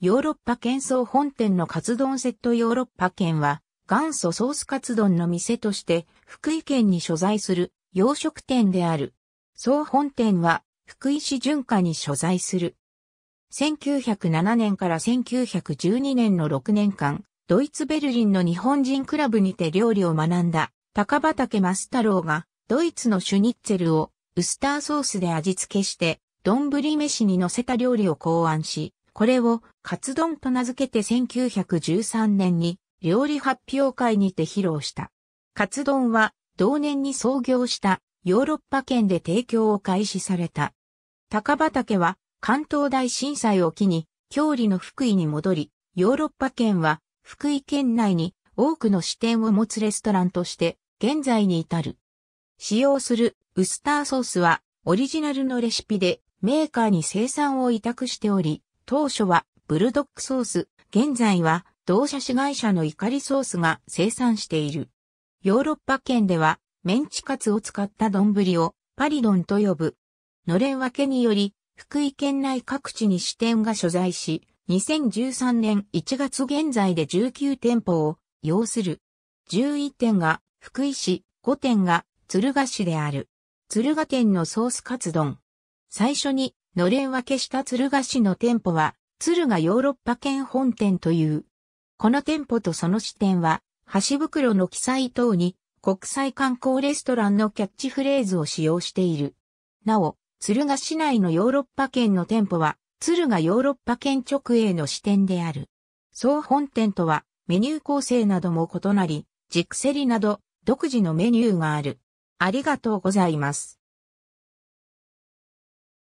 ヨーロッパ県総本店のカツ丼セットヨーロッパ県は、元祖ソースカツ丼の店として、福井県に所在する洋食店である。総本店は、福井市巡下に所在する。1907年から1912年の6年間、ドイツベルリンの日本人クラブにて料理を学んだ、高畑マス太郎が、ドイツのシュニッツェルを、ウスターソースで味付けして、丼飯に乗せた料理を考案し、これをカツ丼と名付けて1913年に料理発表会にて披露した。カツ丼は同年に創業したヨーロッパ圏で提供を開始された。高畑は関東大震災を機に、郷里の福井に戻り、ヨーロッパ圏は福井県内に多くの支店を持つレストランとして、現在に至る。使用するウスターソースはオリジナルのレシピでメーカーに生産を委託しており、当初はブルドックソース、現在は同社子会社の怒りソースが生産している。ヨーロッパ圏ではメンチカツを使った丼をパリ丼と呼ぶ。のれん分けにより、福井県内各地に支店が所在し、2013年1月現在で19店舗を要する。11店が福井市、5店が鶴ヶ市である。鶴ヶ店のソースカツ丼。最初にのれん分けした鶴ヶ市の店舗は、鶴ヶヨーロッパ圏本店という。この店舗とその支店は、箸袋の記載等に、国際観光レストランのキャッチフレーズを使用している。なお、鶴ヶ市内のヨーロッパ圏の店舗は、鶴ヶヨーロッパ圏直営の支店である。総本店とは、メニュー構成なども異なり、軸せセリなど、独自のメニューがある。ありがとうございます。